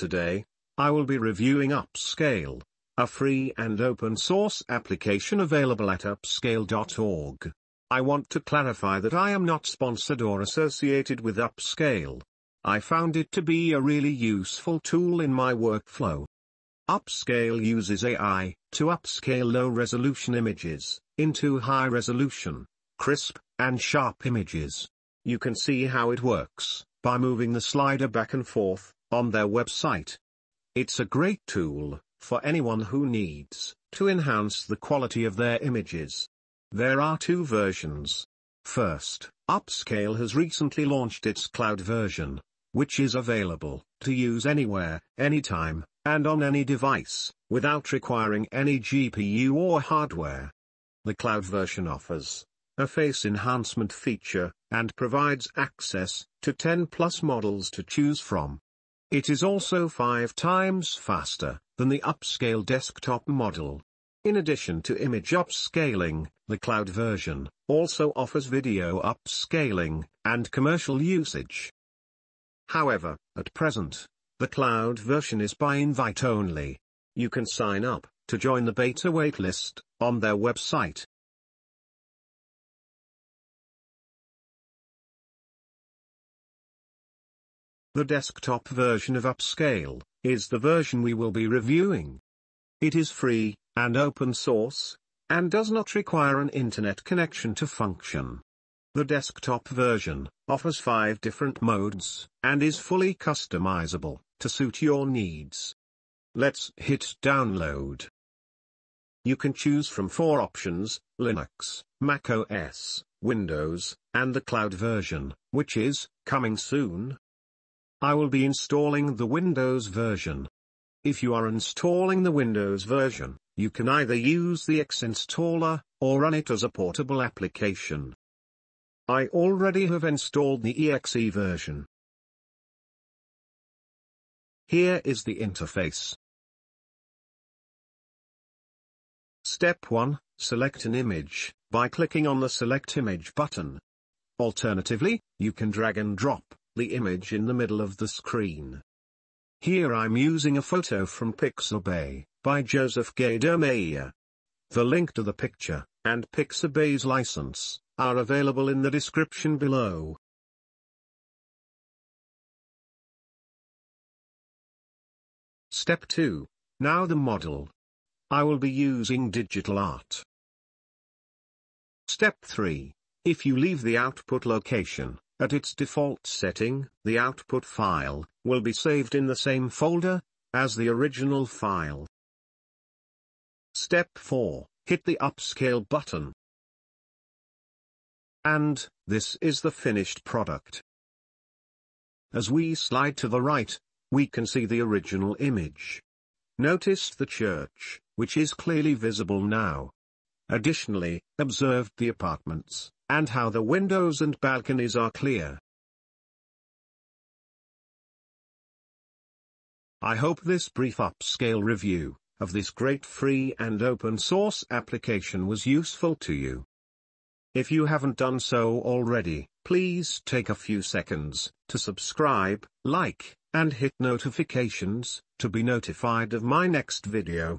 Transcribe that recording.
today, I will be reviewing Upscale, a free and open source application available at upscale.org. I want to clarify that I am not sponsored or associated with Upscale. I found it to be a really useful tool in my workflow. Upscale uses AI to upscale low-resolution images into high-resolution, crisp, and sharp images. You can see how it works by moving the slider back and forth on their website. It's a great tool for anyone who needs to enhance the quality of their images. There are two versions. First, Upscale has recently launched its cloud version, which is available to use anywhere, anytime, and on any device, without requiring any GPU or hardware. The cloud version offers a face enhancement feature and provides access to 10 plus models to choose from. It is also five times faster than the upscale desktop model. In addition to image upscaling, the cloud version also offers video upscaling and commercial usage. However, at present, the cloud version is by invite only. You can sign up to join the beta waitlist on their website. The desktop version of Upscale, is the version we will be reviewing. It is free, and open source, and does not require an internet connection to function. The desktop version offers five different modes, and is fully customizable to suit your needs. Let's hit download. You can choose from four options, Linux, macOS, Windows, and the cloud version, which is coming soon. I will be installing the Windows version. If you are installing the Windows version, you can either use the X installer, or run it as a portable application. I already have installed the EXE version. Here is the interface. Step 1, select an image, by clicking on the Select Image button. Alternatively, you can drag and drop the image in the middle of the screen. Here I'm using a photo from Pixabay, by Joseph Gadermeyer. The link to the picture, and Pixabay's license, are available in the description below. Step 2. Now the model. I will be using digital art. Step 3. If you leave the output location, at its default setting, the output file will be saved in the same folder as the original file. Step 4, hit the upscale button. And, this is the finished product. As we slide to the right, we can see the original image. Notice the church, which is clearly visible now. Additionally, observed the apartments, and how the windows and balconies are clear. I hope this brief upscale review of this great free and open source application was useful to you. If you haven't done so already, please take a few seconds to subscribe, like, and hit notifications to be notified of my next video.